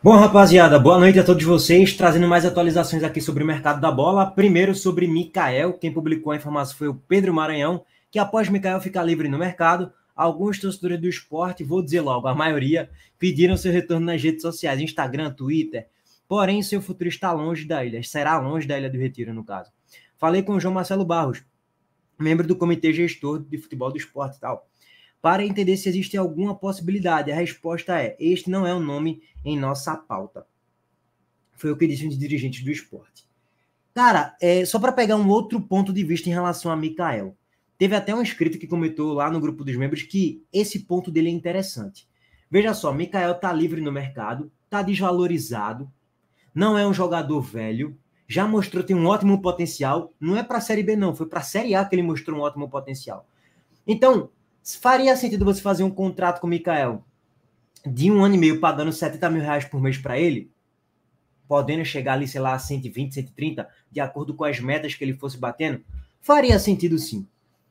Bom, rapaziada, boa noite a todos vocês, trazendo mais atualizações aqui sobre o mercado da bola. Primeiro sobre Mikael, quem publicou a informação foi o Pedro Maranhão, que após Mikael ficar livre no mercado, alguns torcedores do esporte, vou dizer logo, a maioria, pediram seu retorno nas redes sociais, Instagram, Twitter. Porém, seu futuro está longe da ilha, será longe da Ilha do Retiro, no caso. Falei com o João Marcelo Barros, membro do comitê gestor de futebol do esporte e tal para entender se existe alguma possibilidade. A resposta é: este não é o nome em nossa pauta. Foi o que disse um dos dirigentes do esporte. Cara, é, só para pegar um outro ponto de vista em relação a Mikael. Teve até um inscrito que comentou lá no grupo dos membros que esse ponto dele é interessante. Veja só, Mikael tá livre no mercado, tá desvalorizado, não é um jogador velho, já mostrou tem um ótimo potencial, não é para a Série B não, foi para a Série A que ele mostrou um ótimo potencial. Então, faria sentido você fazer um contrato com o Mikael de um ano e meio pagando 70 mil reais por mês para ele? Podendo chegar ali, sei lá, a 120, 130, de acordo com as metas que ele fosse batendo? Faria sentido sim.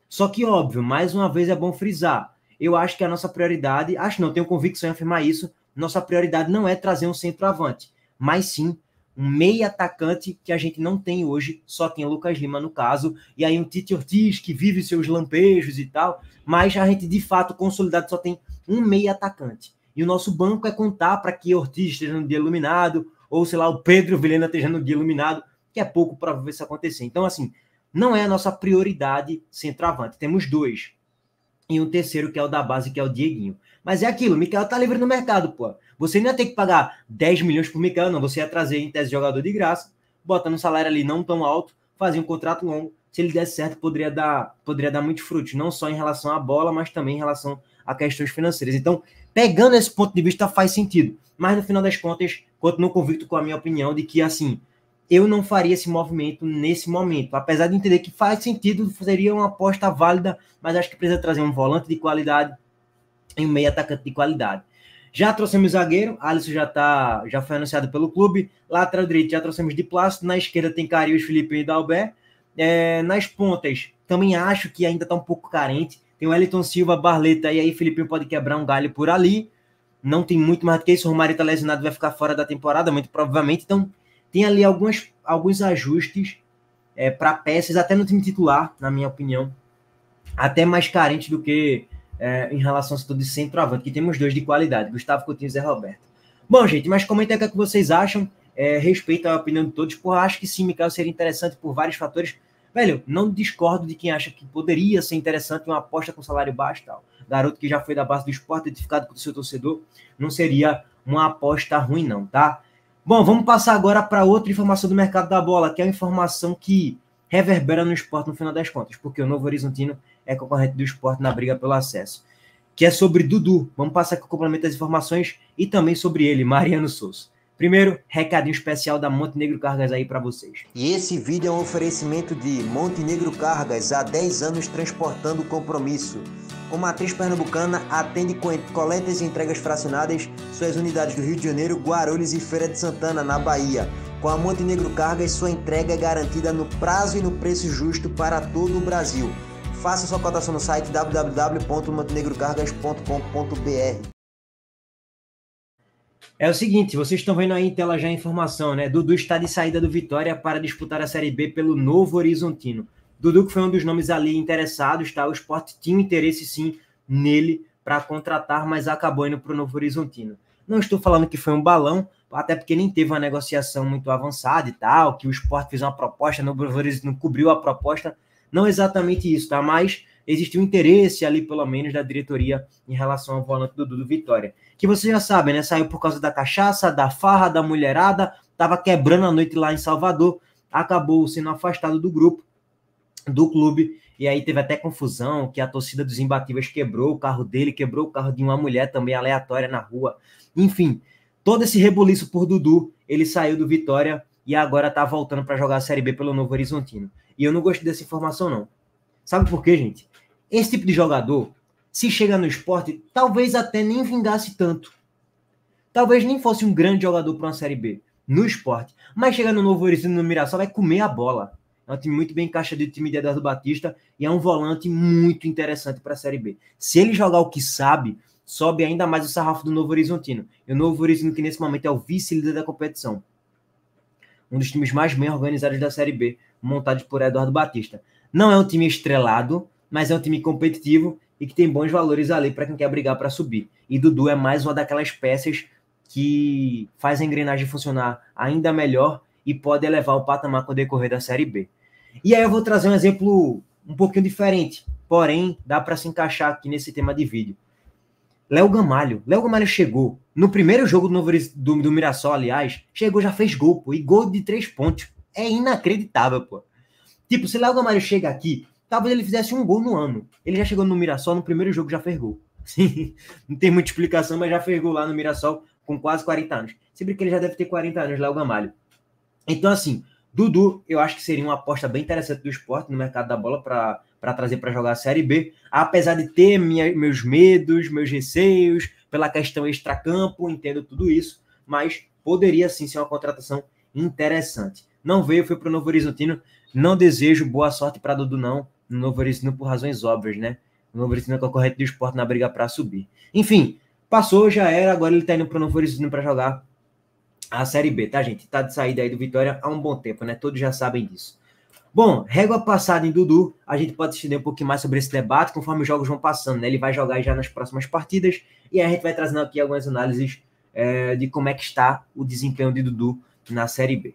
Só que, óbvio, mais uma vez é bom frisar. Eu acho que a nossa prioridade, acho não, tenho convicção em afirmar isso, nossa prioridade não é trazer um centroavante, mas sim um meia atacante que a gente não tem hoje, só tem o Lucas Lima no caso, e aí um Tite Ortiz que vive seus lampejos e tal, mas a gente de fato consolidado só tem um meia atacante. E o nosso banco é contar para que Ortiz esteja no dia iluminado, ou sei lá, o Pedro Vilhena esteja no dia iluminado, que é pouco para ver isso acontecer. Então, assim, não é a nossa prioridade centroavante. Temos dois. E um terceiro que é o da base, que é o Dieguinho. Mas é aquilo, o Mikel tá livre no mercado, pô. Você não ia ter que pagar 10 milhões por Mikel, não. Você ia trazer, em tese, jogador de graça, botando um salário ali não tão alto, fazia um contrato longo. Se ele desse certo, poderia dar, poderia dar muitos frutos, não só em relação à bola, mas também em relação a questões financeiras. Então, pegando esse ponto de vista, faz sentido. Mas no final das contas, continuo convicto com a minha opinião de que, assim, eu não faria esse movimento nesse momento. Apesar de entender que faz sentido, seria uma aposta válida, mas acho que precisa trazer um volante de qualidade e um meio atacante de qualidade. Já trouxemos zagueiro, Alisson já tá, já foi anunciado pelo clube. Lateral direito já trouxemos de plástico. Na esquerda tem Carius, Felipe e Dalbé. É, nas pontas, também acho que ainda está um pouco carente. Tem o Elton Silva, Barleta e aí Filipinho pode quebrar um galho por ali. Não tem muito mais do que isso. O Romário tá lesionado, vai ficar fora da temporada, muito provavelmente. Então, tem ali algumas, alguns ajustes é, para peças, até no time titular, na minha opinião. Até mais carente do que é, em relação ao setor de centroavante, que temos dois de qualidade, Gustavo Coutinho e Zé Roberto. Bom, gente, mas comenta o que, é que vocês acham, é, respeito à opinião de todos, por acho que sim, Mikael seria interessante por vários fatores. Velho, não discordo de quem acha que poderia ser interessante uma aposta com salário baixo tal. Garoto que já foi da base do esporte, identificado com o seu torcedor, não seria uma aposta ruim não, tá? Bom, vamos passar agora para outra informação do mercado da bola, que é a informação que reverbera no esporte no final das contas, porque o Novo Horizontino é concorrente do esporte na briga pelo acesso. Que é sobre Dudu. Vamos passar aqui o complemento das informações e também sobre ele, Mariano Souza. Primeiro, recadinho especial da Montenegro Cargas aí para vocês. E esse vídeo é um oferecimento de Montenegro Cargas, há 10 anos transportando compromisso. Como atriz pernambucana, atende com coletas e entregas fracionadas suas unidades do Rio de Janeiro, Guarulhos e Feira de Santana, na Bahia. Com a Montenegro Cargas, sua entrega é garantida no prazo e no preço justo para todo o Brasil. Faça sua cotação no site www.montenegrocargas.com.br. É o seguinte, vocês estão vendo aí em tela já a informação, né? Dudu está de saída do Vitória para disputar a Série B pelo Novo Horizontino. Dudu que foi um dos nomes ali interessados, tá? O esporte tinha interesse sim nele para contratar, mas acabou indo para o Novo Horizontino. Não estou falando que foi um balão, até porque nem teve uma negociação muito avançada e tal, que o esporte fez uma proposta, o Novo Horizontino cobriu a proposta, não exatamente isso, tá? Mas existe um interesse ali, pelo menos, da diretoria em relação ao volante do Dudu Vitória. Que vocês já sabem, né? Saiu por causa da cachaça, da farra, da mulherada, tava quebrando a noite lá em Salvador, acabou sendo afastado do grupo, do clube, e aí teve até confusão, que a torcida dos imbatíveis quebrou o carro dele, quebrou o carro de uma mulher também aleatória na rua. Enfim, todo esse rebuliço por Dudu, ele saiu do Vitória e agora tá voltando para jogar a Série B pelo Novo Horizontino. E eu não gostei dessa informação, não. Sabe por quê, gente? Esse tipo de jogador, se chega no esporte, talvez até nem vingasse tanto. Talvez nem fosse um grande jogador para uma Série B no esporte. Mas chegar no Novo Horizonte, no Mirassol, vai comer a bola. É um time muito bem encaixado do time de Eduardo Batista e é um volante muito interessante para a Série B. Se ele jogar o que sabe, sobe ainda mais o sarrafo do Novo Horizontino. E o Novo Horizonte, que nesse momento é o vice-líder da competição um dos times mais bem organizados da Série B, montado por Eduardo Batista. Não é um time estrelado, mas é um time competitivo e que tem bons valores ali para quem quer brigar para subir. E Dudu é mais uma daquelas peças que faz a engrenagem funcionar ainda melhor e pode elevar o patamar com o decorrer da Série B. E aí eu vou trazer um exemplo um pouquinho diferente, porém dá para se encaixar aqui nesse tema de vídeo. Léo Gamalho. Léo Gamalho chegou. No primeiro jogo do, Novo, do, do Mirassol, aliás, chegou, já fez gol, pô. E gol de três pontos. É inacreditável, pô. Tipo, se Léo Gamalho chega aqui, talvez ele fizesse um gol no ano. Ele já chegou no Mirassol, no primeiro jogo já fez gol. Sim, não tem muita explicação, mas já fez gol lá no Mirassol com quase 40 anos. Sempre que ele já deve ter 40 anos, Léo Gamalho. Então, assim, Dudu, eu acho que seria uma aposta bem interessante do esporte no mercado da bola para para trazer para jogar a Série B, apesar de ter minha, meus medos, meus receios, pela questão extracampo, entendo tudo isso, mas poderia sim ser uma contratação interessante. Não veio, foi para o Novo Horizontino, não desejo boa sorte para Dudu não, no Novo Horizontino por razões óbvias, né? O Novo Horizontino é concorrente do esporte na briga para subir. Enfim, passou, já era, agora ele está indo para o Novo Horizontino para jogar a Série B, tá gente? Tá de saída aí do Vitória há um bom tempo, né? Todos já sabem disso. Bom, régua passada em Dudu, a gente pode estender um pouquinho mais sobre esse debate conforme os jogos vão passando, né? Ele vai jogar já nas próximas partidas e a gente vai trazendo aqui algumas análises é, de como é que está o desempenho de Dudu na Série B.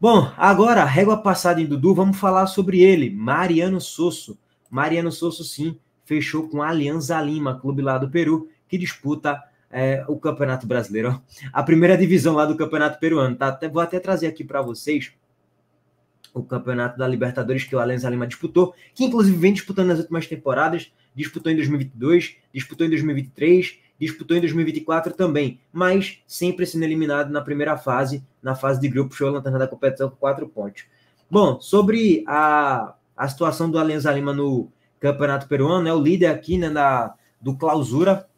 Bom, agora, régua passada em Dudu, vamos falar sobre ele, Mariano Sosso. Mariano Sosso, sim, fechou com a Alianza Lima, clube lá do Peru, que disputa é, o Campeonato Brasileiro. A primeira divisão lá do Campeonato Peruano, tá? vou até trazer aqui para vocês o campeonato da Libertadores que o Alenza Lima disputou, que inclusive vem disputando nas últimas temporadas, disputou em 2022, disputou em 2023, disputou em 2024 também, mas sempre sendo eliminado na primeira fase, na fase de grupo, show lanterna da competição com quatro pontos. Bom, sobre a, a situação do Alenza Lima no Campeonato Peruano, é o líder aqui né, na, do Clausura,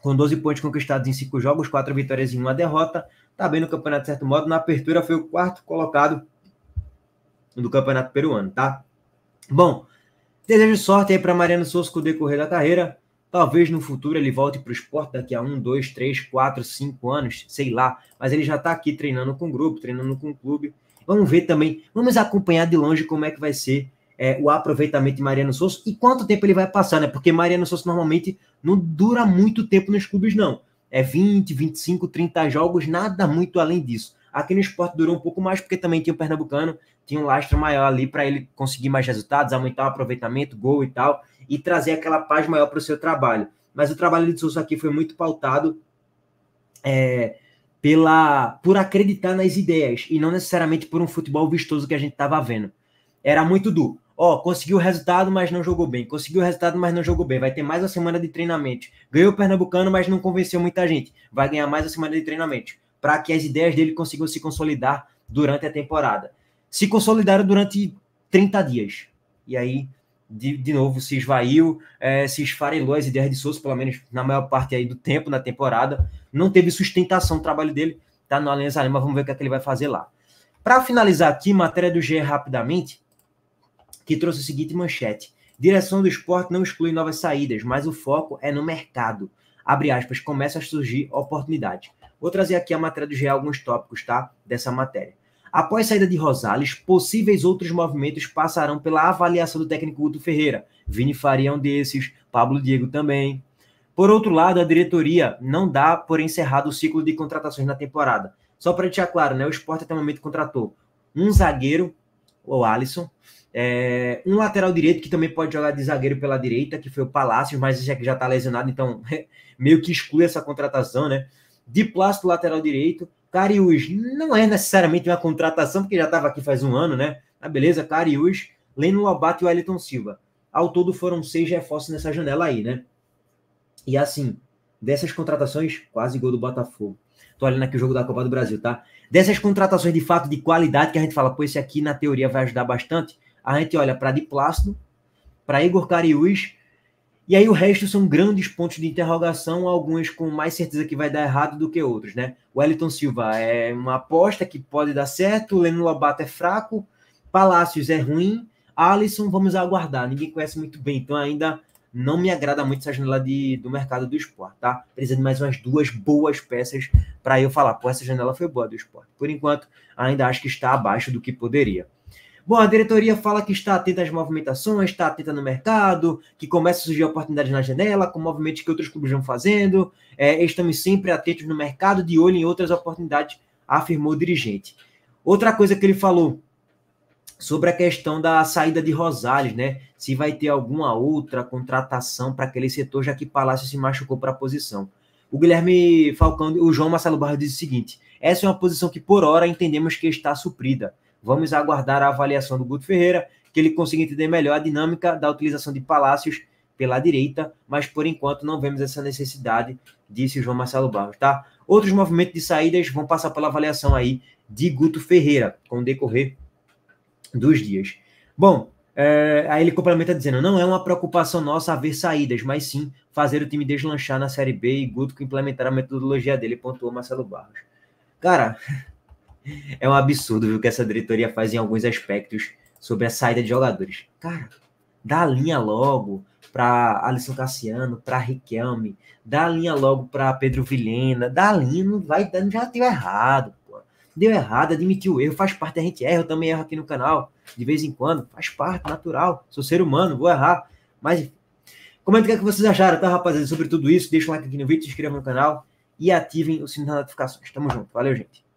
com 12 pontos conquistados em cinco jogos, quatro vitórias e uma derrota, Tá bem no campeonato de certo modo, na apertura foi o quarto colocado do Campeonato Peruano, tá? Bom, desejo sorte aí para Mariano Souza com o decorrer da carreira. Talvez no futuro ele volte para o esporte daqui a um, dois, três, quatro, cinco anos, sei lá. Mas ele já está aqui treinando com o grupo, treinando com o clube. Vamos ver também, vamos acompanhar de longe como é que vai ser é, o aproveitamento de Mariano Souza e quanto tempo ele vai passar, né? Porque Mariano Souza normalmente não dura muito tempo nos clubes, não. É 20, 25, 30 jogos, nada muito além disso. Aqui no esporte durou um pouco mais, porque também tinha o Pernambucano, tinha um lastro maior ali para ele conseguir mais resultados, aumentar o aproveitamento, gol e tal, e trazer aquela paz maior para o seu trabalho. Mas o trabalho de Souza aqui foi muito pautado é, pela por acreditar nas ideias e não necessariamente por um futebol vistoso que a gente estava vendo. Era muito do, ó, conseguiu o resultado, mas não jogou bem. Conseguiu o resultado, mas não jogou bem. Vai ter mais uma semana de treinamento. Ganhou o Pernambucano, mas não convenceu muita gente. Vai ganhar mais uma semana de treinamento para que as ideias dele consigam se consolidar durante a temporada. Se consolidaram durante 30 dias. E aí, de, de novo, se esvaiu, é, se esfarelou as ideias de Souza, pelo menos na maior parte aí do tempo na temporada. Não teve sustentação o trabalho dele. Tá no Allianz Arena, vamos ver o que, é que ele vai fazer lá. Para finalizar aqui, matéria do GE rapidamente, que trouxe o seguinte manchete. Direção do esporte não exclui novas saídas, mas o foco é no mercado. Abre aspas, começa a surgir oportunidade. Vou trazer aqui a matéria do GE alguns tópicos, tá? Dessa matéria. Após saída de Rosales, possíveis outros movimentos passarão pela avaliação do técnico Guto Ferreira. Vini Faria é um desses, Pablo Diego também. Por outro lado, a diretoria não dá por encerrado o ciclo de contratações na temporada. Só para deixar claro, né? O esporte até o momento contratou um zagueiro, o Alisson. É, um lateral direito que também pode jogar de zagueiro pela direita, que foi o Palácios, mas esse aqui já está lesionado, então meio que exclui essa contratação, né? De plástico lateral direito. Cariús não é necessariamente uma contratação, porque já estava aqui faz um ano, né? Ah, beleza, Cariús, Leno Lobato e Wellington Silva. Ao todo foram seis reforços nessa janela aí, né? E assim, dessas contratações, quase gol do Botafogo. Tô olhando aqui o jogo da Copa do Brasil, tá? Dessas contratações de fato de qualidade que a gente fala, pô, esse aqui na teoria vai ajudar bastante, a gente olha para Di Plácido, para Igor Cariús, e aí o resto são grandes pontos de interrogação, alguns com mais certeza que vai dar errado do que outros, né? O Elton Silva é uma aposta que pode dar certo, o Leno Lobato é fraco, Palácios é ruim, Alisson, vamos aguardar. Ninguém conhece muito bem, então ainda não me agrada muito essa janela de, do mercado do esporte, tá? Precisa de mais umas duas boas peças para eu falar, pô, essa janela foi boa do esporte. Por enquanto, ainda acho que está abaixo do que poderia. Bom, a diretoria fala que está atenta às movimentações, está atenta no mercado, que começa a surgir oportunidades na janela, com movimentos que outros clubes vão fazendo. É, estamos sempre atentos no mercado, de olho em outras oportunidades, afirmou o dirigente. Outra coisa que ele falou sobre a questão da saída de Rosales, né? Se vai ter alguma outra contratação para aquele setor, já que Palácio se machucou para a posição. O Guilherme Falcão, o João Marcelo Barros diz o seguinte: essa é uma posição que por hora entendemos que está suprida. Vamos aguardar a avaliação do Guto Ferreira, que ele consiga entender melhor a dinâmica da utilização de Palácios pela direita, mas por enquanto não vemos essa necessidade, disse o João Marcelo Barros, tá? Outros movimentos de saídas vão passar pela avaliação aí de Guto Ferreira, com o decorrer dos dias. Bom, é, aí ele complementa dizendo: não é uma preocupação nossa haver saídas, mas sim fazer o time deslanchar na Série B e Guto implementar a metodologia dele, pontuou Marcelo Barros. Cara, é um absurdo viu, que essa diretoria faz em alguns aspectos sobre a saída de jogadores. Cara, dá linha logo para Alisson Cassiano, para Riquelme, dá linha logo para Pedro Vilhena, dá linha, não vai, dando já deu errado deu errado, admitiu o erro, faz parte, a gente erra, eu também erro aqui no canal, de vez em quando, faz parte, natural, sou ser humano, vou errar, mas comenta o que, é que vocês acharam, tá, rapaziada, sobre tudo isso, deixa o like aqui no vídeo, se inscreva no canal e ativem o sininho das notificações, tamo junto, valeu, gente.